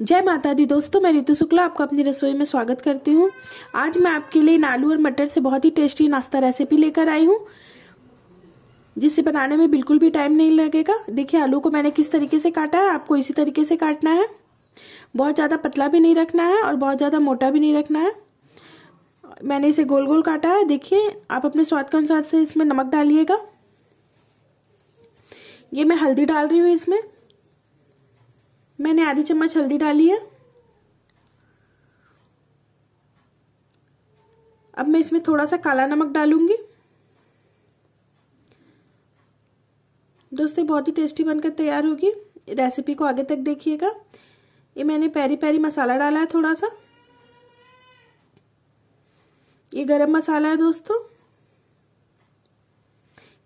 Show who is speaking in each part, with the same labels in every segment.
Speaker 1: जय माता दी दोस्तों मैं रितु शुक्ला आपका अपनी रसोई में स्वागत करती हूँ आज मैं आपके लिए इन आलू और मटर से बहुत ही टेस्टी नाश्ता रेसिपी लेकर आई हूँ जिसे बनाने में बिल्कुल भी टाइम नहीं लगेगा देखिए आलू को मैंने किस तरीके से काटा है आपको इसी तरीके से काटना है बहुत ज़्यादा पतला भी नहीं रखना है और बहुत ज़्यादा मोटा भी नहीं रखना है मैंने इसे गोल गोल काटा है देखिए आप अपने स्वाद के अनुसार से इसमें नमक डालिएगा ये मैं हल्दी डाल रही हूँ इसमें मैंने आधी चम्मच हल्दी डाली है अब मैं इसमें थोड़ा सा काला नमक डालूंगी दोस्तों बहुत ही टेस्टी बनकर तैयार होगी रेसिपी को आगे तक देखिएगा ये मैंने पैरी पैरी मसाला डाला है थोड़ा सा ये गरम मसाला है दोस्तों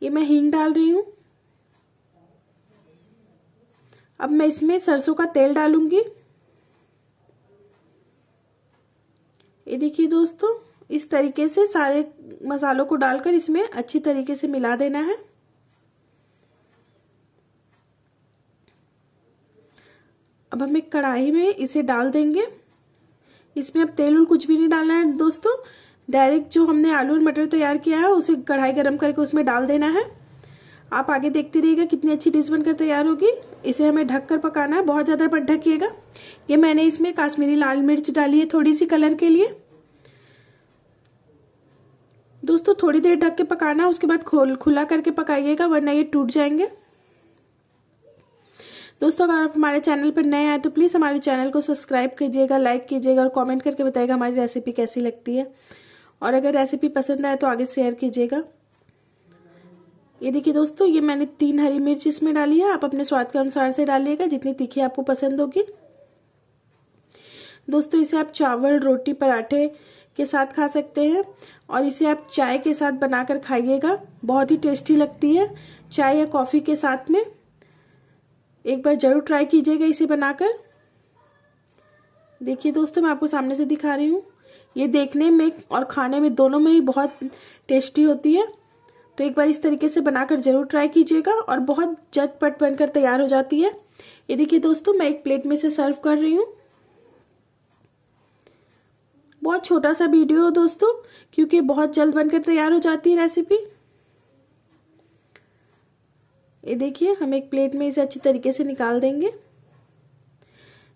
Speaker 1: ये मैं हींग डाल रही हूँ अब मैं इसमें सरसों का तेल डालूंगी ये देखिए दोस्तों इस तरीके से सारे मसालों को डालकर इसमें अच्छी तरीके से मिला देना है अब हम एक कढ़ाई में इसे डाल देंगे इसमें अब तेल उल कुछ भी नहीं डालना है दोस्तों डायरेक्ट जो हमने आलू और मटर तैयार किया है उसे कढ़ाई गर्म करके उसमें डाल देना है आप आगे देखते रहिएगा कितनी अच्छी डिश बनकर तैयार होगी इसे हमें ढककर पकाना है बहुत ज़्यादा बट ढकिएगा ये मैंने इसमें काश्मीरी लाल मिर्च डाली है थोड़ी सी कलर के लिए दोस्तों थोड़ी देर ढक के पकाना उसके बाद खोल खुला करके पकाइएगा वरना ये टूट जाएंगे दोस्तों अगर आप हमारे चैनल पर नए आए तो प्लीज़ हमारे चैनल को सब्सक्राइब कीजिएगा लाइक कीजिएगा और कमेंट करके बताइएगा हमारी रेसिपी कैसी लगती है और अगर रेसिपी पसंद आए तो आगे शेयर कीजिएगा ये देखिए दोस्तों ये मैंने तीन हरी मिर्च इसमें डाली है आप अपने स्वाद के अनुसार से डालिएगा जितनी तीखी आपको पसंद होगी दोस्तों इसे आप चावल रोटी पराठे के साथ खा सकते हैं और इसे आप चाय के साथ बनाकर खाइएगा बहुत ही टेस्टी लगती है चाय या कॉफ़ी के साथ में एक बार ज़रूर ट्राई कीजिएगा इसे बनाकर देखिए दोस्तों मैं आपको सामने से दिखा रही हूँ ये देखने में और खाने में दोनों में ही बहुत टेस्टी होती है तो एक बार इस तरीके से बनाकर ज़रूर ट्राई कीजिएगा और बहुत झटपट बनकर तैयार हो जाती है ये देखिए दोस्तों मैं एक प्लेट में से सर्व कर रही हूँ बहुत छोटा सा वीडियो दोस्तों क्योंकि बहुत जल्द बनकर तैयार हो जाती है रेसिपी ये देखिए हम एक प्लेट में इसे अच्छी तरीके से निकाल देंगे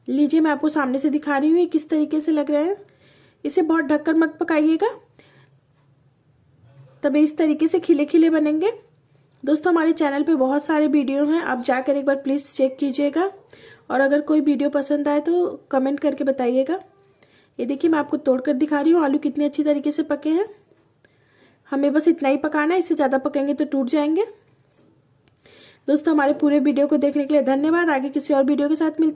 Speaker 1: लीजिए मैं आपको सामने से दिखा रही हूँ ये किस तरीके से लग रहा है इसे बहुत ढककर मत पकाइएगा तब इस तरीके से खिले खिले बनेंगे दोस्तों हमारे चैनल पे बहुत सारे वीडियो हैं आप जाकर एक बार प्लीज़ चेक कीजिएगा और अगर कोई वीडियो पसंद आए तो कमेंट करके बताइएगा ये देखिए मैं आपको तोड़कर दिखा रही हूँ आलू कितने अच्छी तरीके से पके हैं हमें बस इतना ही पकाना है इससे ज़्यादा पकेंगे तो टूट जाएंगे दोस्तों हमारे पूरे वीडियो को देखने के लिए धन्यवाद आगे किसी और वीडियो के साथ मिलते